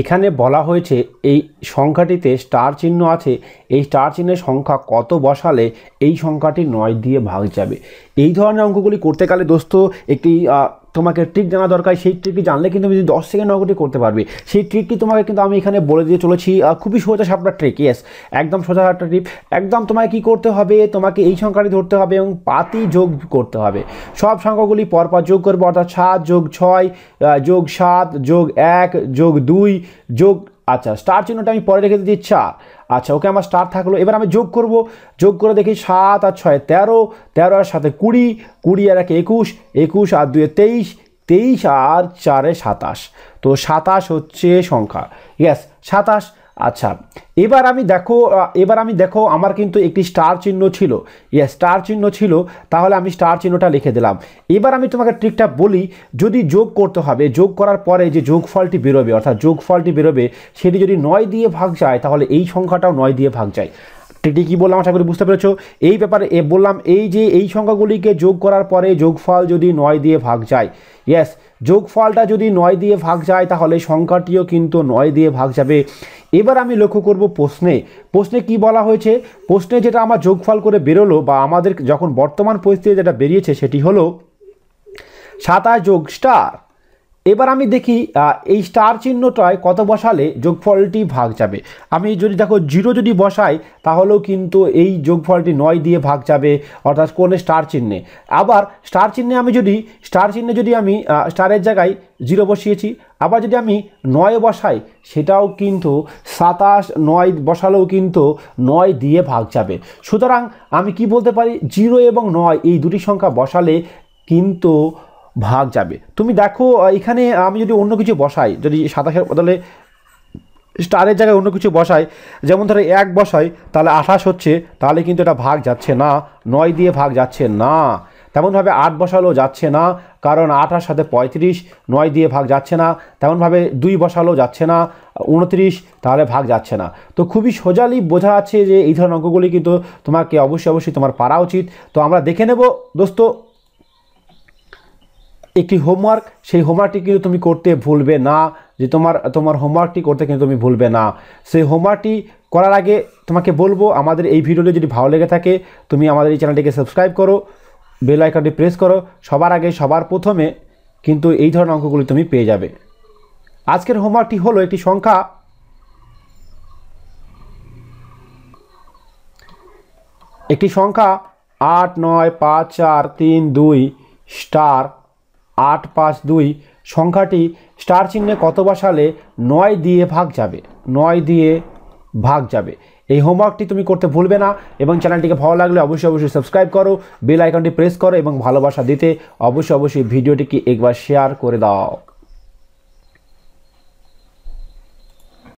এখানে বলা হয়েছে এই সংখ্যাটিতে স্টার চিহ্ন আছে এই স্টার চিহ্নের সংখ্যা কত বসালে এই সংখ্যাটি নয় দিয়ে ভাগ যাবে এই ধরনের অঙ্কগুলি করতে গেলে দোস্ত একটি তোমাকে ট্রিক জানা দরকার সেই ট্রিকটি জানলে কিন্তু তুমি দশ সেকেন্ড নগটি করতে পারবে সেই ট্রিকটি তোমাকে কিন্তু আমি এখানে বলে দিয়ে চলেছি খুবই সোজা সাপটা ট্রিক ইয়েস একদম সোজা সাপটা ট্রিপ একদম তোমাকে কি করতে হবে তোমাকে এই সংখ্যাটি ধরতে হবে এবং পাতি যোগ করতে হবে সব সংখ্যাগুলি পরপর যোগ করবে অর্থাৎ সাত যোগ ছয় যোগ সাত যোগ এক যোগ দুই যোগ আচ্ছা স্টার চিহ্নটা আমি পরে রেখে দিতে ইচ্ছা আচ্ছা ওকে আচ্ছা, আমার স্টার থাকলো এবার আমি যোগ করব যোগ করে দেখি সাত আর ছয় তেরো তেরো আর সাথে কুড়ি কুড়ি আর এক একুশ একুশ আর দুয়ে তেইশ তেইশ আর চারে সাতাশ তো সাতাশ হচ্ছে সংখ্যা ইয়াস সাতাশ আচ্ছা এবার আমি দেখো এবার আমি দেখো আমার কিন্তু একটি স্টার চিহ্ন ছিল ইয়ে স্টার চিহ্ন ছিল তাহলে আমি স্টার চিহ্নটা লিখে দিলাম এবার আমি তোমাকে ট্রিকটা বলি যদি যোগ করতে হবে যোগ করার পরে যে যোগফলটি বেরোবে অর্থাৎ যোগফলটি বেরোবে সেটি যদি নয় দিয়ে ভাগ যায় তাহলে এই সংখ্যাটাও নয় দিয়ে ভাগ যায় টিটি কী বললাম আশা করি বুঝতে পেরেছ এই ব্যাপারে এ বললাম এই যে এই সংখ্যাগুলিকে যোগ করার পরে যোগফল যদি নয় দিয়ে ভাগ যায় ইয়েস যোগফলটা যদি নয় দিয়ে ভাগ যায় তাহলে সংখ্যাটিও কিন্তু নয় দিয়ে ভাগ যাবে এবার আমি লক্ষ্য করব প্রশ্নে প্রশ্নে কি বলা হয়েছে প্রশ্নে যেটা আমার যোগফল করে বেরোলো বা আমাদের যখন বর্তমান পরিস্থিতি যেটা বেরিয়েছে সেটি হলো সাতাশ যোগ স্টার এবার আমি দেখি এই স্টার চিহ্নটায় কত বসালে যোগফলটি ভাগ যাবে আমি যদি দেখো জিরো যদি বসাই তাহলেও কিন্তু এই যোগফলটি নয় দিয়ে ভাগ যাবে অর্থাৎ কোন স্টার চিহ্নে আবার স্টার চিহ্নে আমি যদি স্টার চিহ্নে যদি আমি স্টারের জায়গায় জিরো বসিয়েছি আবার যদি আমি নয় বসাই সেটাও কিন্তু সাতাশ নয় বসালেও কিন্তু নয় দিয়ে ভাগ যাবে সুতরাং আমি কি বলতে পারি জিরো এবং নয় এই দুটি সংখ্যা বসালে কিন্তু ভাগ যাবে তুমি দেখো এখানে আমি যদি অন্য কিছু বসাই যদি সাতাশের বদলে স্টারের জায়গায় অন্য কিছু বসাই যেমন ধরো এক বসাই তাহলে আঠাশ হচ্ছে তাহলে কিন্তু এটা ভাগ যাচ্ছে না নয় দিয়ে ভাগ যাচ্ছে না তেমনভাবে আট বসালো যাচ্ছে না কারণ আঠার সাথে পঁয়ত্রিশ নয় দিয়ে ভাগ যাচ্ছে না তেমনভাবে দুই বসালো যাচ্ছে না উনত্রিশ তাহলে ভাগ যাচ্ছে না তো খুবই সোজালি বোঝা আছে যে এই ধরনের অঙ্কগুলি কিন্তু তোমাকে অবশ্যই অবশ্যই তোমার পারা উচিত তো আমরা দেখে নেব দোস্ত একটি হোমওয়ার্ক সেই হোমওয়ার্কটি কিন্তু তুমি করতে ভুলবে না যে তোমার তোমার হোমওয়ার্কটি করতে কিন্তু তুমি ভুলবে না সেই হোমওয়ার্কটি করার আগে তোমাকে বলবো আমাদের এই ভিডিওটি যদি ভালো লেগে থাকে তুমি আমাদের এই চ্যানেলটিকে সাবস্ক্রাইব করো বেল আইকনটি প্রেস করো সবার আগে সবার প্রথমে কিন্তু এই ধরনের অঙ্কগুলি তুমি পেয়ে যাবে আজকের হোমওয়ার্কটি হলো একটি সংখ্যা একটি সংখ্যা আট নয় পাঁচ চার তিন দুই স্টার আট পাঁচ দুই সংখ্যাটি স্টার চিহ্নে কত বসালে নয় দিয়ে ভাগ যাবে নয় দিয়ে ভাগ যাবে এই হোমওয়ার্কটি তুমি করতে ভুলবে না এবং চ্যানেলটিকে ভালো লাগলে অবশ্যই অবশ্যই সাবস্ক্রাইব করো বেল আইকনটি প্রেস করো এবং ভালোবাসা দিতে অবশ্যই অবশ্যই ভিডিওটিকে একবার শেয়ার করে দাও